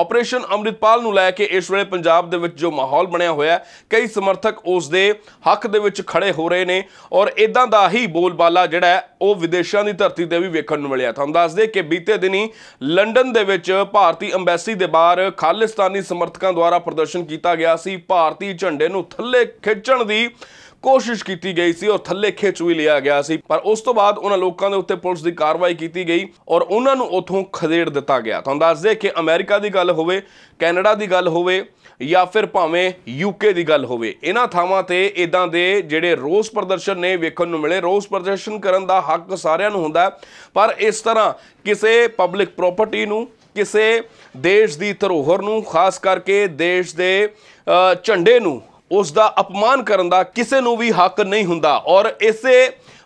Operation Amritpal ਨੂੰ ਲੈ ਕੇ ਇਸ ਵੇਲੇ ਪੰਜਾਬ ਦੇ ਵਿੱਚ ਜੋ ਮਾਹੌਲ ਬਣਿਆ ਹੋਇਆ ਕਈ ਸਮਰਥਕ ਉਸ ਦੇ ਹੱਕ ਦੇ ਵਿੱਚ ਖੜੇ ਹੋ ਰਹੇ ਨੇ ਔਰ ਇਦਾਂ ਦਾ ਹੀ ਬੋਲਬਾਲਾ ਜਿਹੜਾ ਉਹ ਵਿਦੇਸ਼ਾਂ ਦੀ ਧਰਤੀ ਤੇ ਵੀ ਵੇਖਣ ਨੂੰ ਮਿਲਿਆ ਤੁਹਾਨੂੰ ਦੱਸ ਦੇ ਕਿ ਬੀਤੇ ਦਿਨੀ ਲੰਡਨ ਦੇ ਵਿੱਚ ਭਾਰਤੀ ਐਮਬੈਸੀ ਦੇ ਬਾਹਰ ਖਾਲਿਸਤਾਨੀ ਸਮਰਥਕਾਂ ਦੁਆਰਾ ਪ੍ਰਦਰਸ਼ਨ ਕੀਤਾ ਗਿਆ ਸੀ ਭਾਰਤੀ ਝੰਡੇ ਨੂੰ ਥੱਲੇ ਖਿੱਚਣ ਦੀ ਕੋਸ਼ਿਸ਼ ਕੀਤੀ ਗਈ ਸੀ ਔਰ ਥੱਲੇ ਖਿੱਚ ਵੀ ਲਿਆ ਗਿਆ ਸੀ ਪਰ ਉਸ ਤੋਂ ਬਾਅਦ ਉਹਨਾਂ ਲੋਕਾਂ ਦੇ ਉੱਤੇ ਪੁਲਿਸ ਦੀ ਕਾਰਵਾਈ ਕੀਤੀ ਗਈ ਔਰ ਉਹਨਾਂ ਨੂੰ ਉਥੋਂ ਖਦੇੜ ਦਿੱਤਾ ਗਿਆ ਤੁਹਾਨੂੰ ਦੱਸ ਦੇ ਕਿ ਅਮਰੀਕਾ ਦੀ ਗੱਲ ਹੋਵੇ ਕੈਨੇਡਾ ਦੀ ਗੱਲ ਹੋਵੇ ਜਾਂ ਫਿਰ ਭਾਵੇਂ ਯੂਕੇ ਦੀ ਗੱਲ ਹੋਵੇ ਇਹਨਾਂ ਥਾਵਾਂ ਤੇ ਇਦਾਂ ਦੇ ਜਿਹੜੇ ਰੋਸ ਪ੍ਰਦਰਸ਼ਨ ਨੇ ਵੇਖਣ ਨੂੰ ਮਿਲੇ ਰੋਸ ਪ੍ਰਦਰਸ਼ਨ ਕਰਨ ਦਾ ਹੱਕ ਸਾਰਿਆਂ ਨੂੰ ਹੁੰਦਾ ਪਰ ਇਸ ਤਰ੍ਹਾਂ ਕਿਸੇ ਪਬਲਿਕ ਪ੍ਰਾਪਰਟੀ ਨੂੰ ਕਿਸੇ ਦੇਸ਼ ਦੀ ਧਰੋਹਰ ਨੂੰ ਖਾਸ ਕਰਕੇ ਦੇਸ਼ ਦੇ ਝੰਡੇ ਨੂੰ ਉਸ ਦਾ ਅਪਮਾਨ ਕਰਨ ਦਾ ਕਿਸੇ ਨੂੰ ਵੀ ਹੱਕ ਨਹੀਂ ਹੁੰਦਾ ਔਰ ਇਸੇ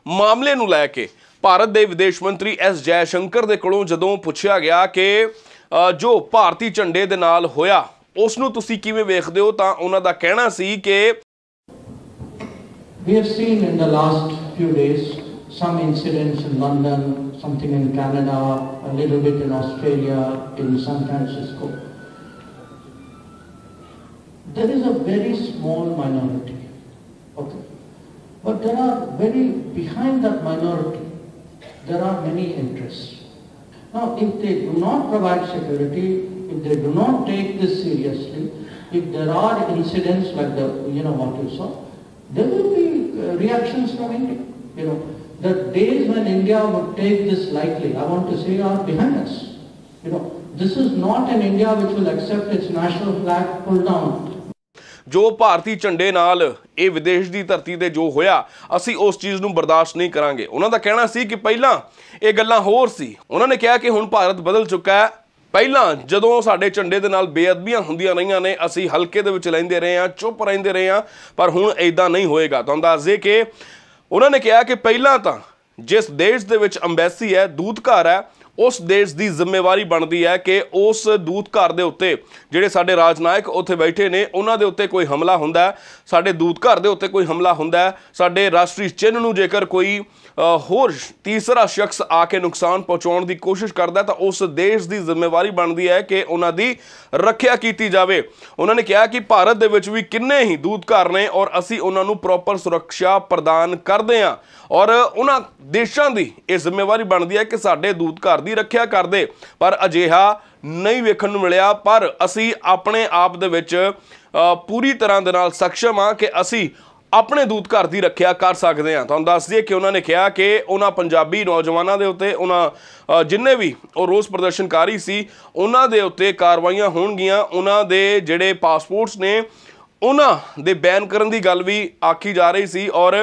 ਮਾਮਲੇ ਨੂੰ ਲੈ ਕੇ ਭਾਰਤ ਦੇ ਵਿਦੇਸ਼ ਮੰਤਰੀ ਐਸ ਜੈ ਸ਼ੰਕਰ ਦੇ ਕੋਲੋਂ ਜਦੋਂ ਪੁੱਛਿਆ ਗਿਆ ਕਿ ਜੋ ਭਾਰਤੀ ਝੰਡੇ ਦੇ ਨਾਲ ਹੋਇਆ ਉਸ ਨੂੰ ਤੁਸੀਂ ਕਿਵੇਂ ਵੇਖਦੇ ਹੋ ਤਾਂ ਉਹਨਾਂ ਦਾ ਕਹਿਣਾ ਸੀ ਕਿ we have seen in the last few days some incidents in London something in Canada a little bit in Australia in San Francisco There is a very small minority. Okay. But there are very, behind that minority, there are many interests. Now, if they do not provide security, if they do not take this seriously, if there are incidents like the, you know, what you saw, there will be uh, reactions from India. You know, the days when India would take this lightly, I want to say, are behind us. You know, this is not an India which will accept its national flag pulled down ਜੋ ਭਾਰਤੀ ਝੰਡੇ ਨਾਲ ਇਹ ਵਿਦੇਸ਼ ਦੀ ਧਰਤੀ ਤੇ ਜੋ ਹੋਇਆ ਅਸੀਂ ਉਸ ਚੀਜ਼ ਨੂੰ ਬਰਦਾਸ਼ਤ ਨਹੀਂ ਕਰਾਂਗੇ ਉਹਨਾਂ ਦਾ ਕਹਿਣਾ ਸੀ ਕਿ ਪਹਿਲਾਂ ਇਹ ਗੱਲਾਂ ਹੋਰ ਸੀ ਉਹਨਾਂ ਨੇ ਕਿਹਾ ਕਿ ਹੁਣ ਭਾਰਤ ਬਦਲ ਚੁੱਕਾ ਹੈ ਪਹਿਲਾਂ ਜਦੋਂ ਸਾਡੇ ਝੰਡੇ ਦੇ ਨਾਲ ਬੇਅਦਬੀਆਂ ਹੁੰਦੀਆਂ ਰਹੀਆਂ ਨੇ ਅਸੀਂ ਹਲਕੇ ਦੇ ਵਿੱਚ ਲੈਂਦੇ ਰਹੇ ਹਾਂ ਚੁੱਪ ਰਹਿੰਦੇ ਰਹੇ ਹਾਂ ਪਰ ਹੁਣ ਐਦਾਂ ਨਹੀਂ ਹੋਏਗਾ ਤੁਹਾਨੂੰ ਦੱਸ ਦੇ ਕਿ ਉਹਨਾਂ ਨੇ ਕਿਹਾ ਕਿ ਪਹਿਲਾਂ ਤਾਂ ਜਿਸ ਦੇਸ਼ ਦੇ ਵਿੱਚ ਐਮਬੈਸੀ ਹੈ ਦੂਤਘਰ ਹੈ ਉਸ ਦੇਸ਼ ਦੀ ਜ਼ਿੰਮੇਵਾਰੀ ਬਣਦੀ ਹੈ ਕਿ ਉਸ ਦੂਤ ਘਰ ਦੇ ਉੱਤੇ ਜਿਹੜੇ ਸਾਡੇ ਰਾਜਨਾਇਕ ਉੱਥੇ ਬੈਠੇ ਨੇ ਉਹਨਾਂ ਦੇ ਉੱਤੇ ਕੋਈ ਹਮਲਾ ਹੁੰਦਾ ਸਾਡੇ ਦੂਤ ਘਰ ਦੇ ਉੱਤੇ ਕੋਈ ਹਮਲਾ ਹੁੰਦਾ ਸਾਡੇ ਰਾਸ਼ਟਰੀ ਚਿੰਨ੍ਹ ਨੂੰ ਜੇਕਰ ਕੋਈ ਹੋਰ ਤੀਸਰਾ ਸ਼ਖਸ ਆ ਕੇ ਨੁਕਸਾਨ ਪਹੁੰਚਾਉਣ ਦੀ ਕੋਸ਼ਿਸ਼ ਕਰਦਾ ਤਾਂ ਉਸ ਦੇਸ਼ ਦੀ ਜ਼ਿੰਮੇਵਾਰੀ ਬਣਦੀ ਹੈ ਕਿ ਉਹਨਾਂ ਦੀ ਰੱਖਿਆ ਕੀਤੀ ਜਾਵੇ ਉਹਨਾਂ ਨੇ ਕਿਹਾ ਕਿ ਭਾਰਤ ਦੇ ਵਿੱਚ ਵੀ ਕਿੰਨੇ ਹੀ ਦੂਤ ਘਰ ਨੇ ਔਰ ਅਸੀਂ ਉਹਨਾਂ ਨੂੰ ਪ੍ਰੋਪਰ ਸੁਰੱਖਿਆ ਪ੍ਰਦਾਨ ਕਰਦੇ ਹਾਂ ਔਰ ਉਹਨਾਂ ਦੇਸ਼ਾਂ ਦੀ ਇਹ ਜ਼ਿੰਮੇਵਾਰੀ ਬਣਦੀ ਹੈ ਕਿ ਸਾਡੇ ਦੂਤ ਘਰ ਦੀ ਰੱਖਿਆ ਕਰਦੇ ਪਰ ਅਜੇਹਾ ਨਹੀਂ ਵੇਖਣ ਨੂੰ ਮਿਲਿਆ ਪਰ ਅਸੀਂ ਆਪਣੇ ਆਪ ਦੇ ਵਿੱਚ ਪੂਰੀ ਤਰ੍ਹਾਂ ਦੇ ਨਾਲ ਸક્ષਮ ਆ ਕਿ ਅਸੀਂ ਆਪਣੇ ਦੂਤ ਘਰ ਦੀ ਰੱਖਿਆ ਕਰ ਸਕਦੇ ਆ ਤੁਹਾਨੂੰ ਦੱਸ ਦਈਏ ਕਿ ਉਹਨਾਂ ਨੇ ਕਿਹਾ ਕਿ ਉਹਨਾਂ ਪੰਜਾਬੀ ਨੌਜਵਾਨਾਂ ਦੇ ਉੱਤੇ ਉਹਨਾਂ ਜਿੰਨੇ ਵੀ ਉਹ ਰੋਸ ਪ੍ਰਦਰਸ਼ਨਕਾਰੀ ਸੀ ਉਹਨਾਂ ਦੇ ਉੱਤੇ ਕਾਰਵਾਈਆਂ ਹੋਣਗੀਆਂ ਉਹਨਾਂ ਦੇ ਜਿਹੜੇ ਪਾਸਪੋਰਟਸ ਨੇ ਉਹਨਾਂ ਦੇ ਬੈਨ ਕਰਨ ਦੀ ਗੱਲ ਵੀ ਆਖੀ ਜਾ ਰਹੀ ਸੀ ਔਰ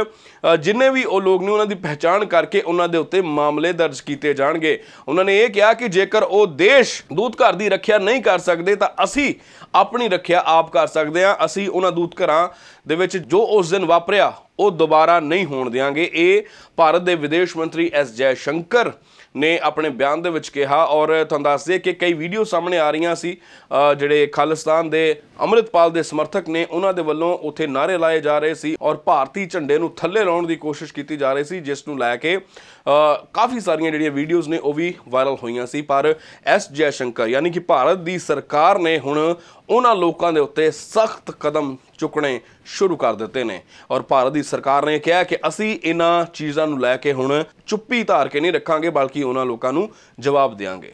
ਜਿੰਨੇ ਵੀ ਉਹ ਲੋਕ ਨੇ ਉਹਨਾਂ ਦੀ ਪਹਿਚਾਣ ਕਰਕੇ ਉਹਨਾਂ ਦੇ ਉੱਤੇ ਮਾਮਲੇ ਦਰਜ ਕੀਤੇ ਜਾਣਗੇ ਉਹਨਾਂ ਨੇ ਇਹ ਕਿਹਾ ਕਿ ਜੇਕਰ ਉਹ ਦੇਸ਼ ਦੂਤ ਘਰ ਦੀ ਰੱਖਿਆ ਨਹੀਂ ਕਰ ਸਕਦੇ ਤਾਂ ਅਸੀਂ ਆਪਣੀ ਰੱਖਿਆ ਆਪ ਕਰ ਸਕਦੇ ਹਾਂ ਅਸੀਂ ਉਹਨਾਂ ਦੂਤ ਘਰਾਂ ਦੇ ਵਿੱਚ ਜੋ ਉਸ ਦਿਨ ਵਾਪਰਿਆ ਉਹ ਦੁਬਾਰਾ ਨਹੀਂ ਹੋਣ ਦੇਵਾਂਗੇ ਇਹ ਭਾਰਤ ਦੇ ਵਿਦੇਸ਼ ਮੰਤਰੀ ਐਸ ਜੈ ਸ਼ੰਕਰ ਨੇ ਆਪਣੇ ਬਿਆਨ ਦੇ ਵਿੱਚ ਕਿਹਾ ਔਰ ਤੁਹਾਨੂੰ ਦੱਸ ਦੇ ਕਿ ਕਈ ਵੀਡੀਓ ਸਾਹਮਣੇ ਆ ਰਹੀਆਂ ਸੀ ਜਿਹੜੇ ਖਾਲਿਸਤਾਨ ਦੇ ਅਮਰਿਤਪਾਲ ਦੇ ਸਮਰਥਕ ਨੇ ਉਹਨਾਂ ਦੇ ਵੱਲੋਂ ਉੱਥੇ ਨਾਰੇ ਲਾਏ ਜਾ ਰਹੇ ਸੀ ਔਰ ਭਾਰਤੀ ਝੰਡੇ ਨੂੰ ਥੱਲੇ ਲਾਉਣ ਦੀ ਕੋਸ਼ਿਸ਼ ਕੀਤੀ ਜਾ ਰਹੀ ਸੀ ਜਿਸ ਨੂੰ ਲੈ ਕੇ ਕਾਫੀ ਸਾਰੀਆਂ ਜਿਹੜੀਆਂ ਵੀਡੀਓਜ਼ ਨੇ ਉਹ ਵੀ ਵਾਇਰਲ ਹੋਈਆਂ ਸੀ ਪਰ ਐਸ ਜੈ ਸ਼ੰਕਰ ਯਾਨੀ ਕਿ ਭਾਰਤ ਦੀ ਸਰਕਾਰ ਨੇ ਹੁਣ ਉਹਨਾਂ ਲੋਕਾਂ ਦੇ ਉੱਤੇ ਸਖਤ ਕਦਮ ਚੁੱਕਣੇ ਸ਼ੁਰੂ ਕਰ ਦਿੱਤੇ ਨੇ ਔਰ ਭਾਰਤ ਦੀ ਸਰਕਾਰ ਨੇ ਕਿਹਾ ਕਿ ਅਸੀਂ ਇਹਨਾਂ ਚੀਜ਼ਾਂ ਨੂੰ ਲੈ ਕੇ ਹੁਣ ਚੁੱਪੀ ਧਾਰ ਕੇ ਨਹੀਂ ਰੱਖਾਂਗੇ ਬਲਕਿ ਉਹਨਾਂ ਲੋਕਾਂ ਨੂੰ ਜਵਾਬ ਦੇਵਾਂਗੇ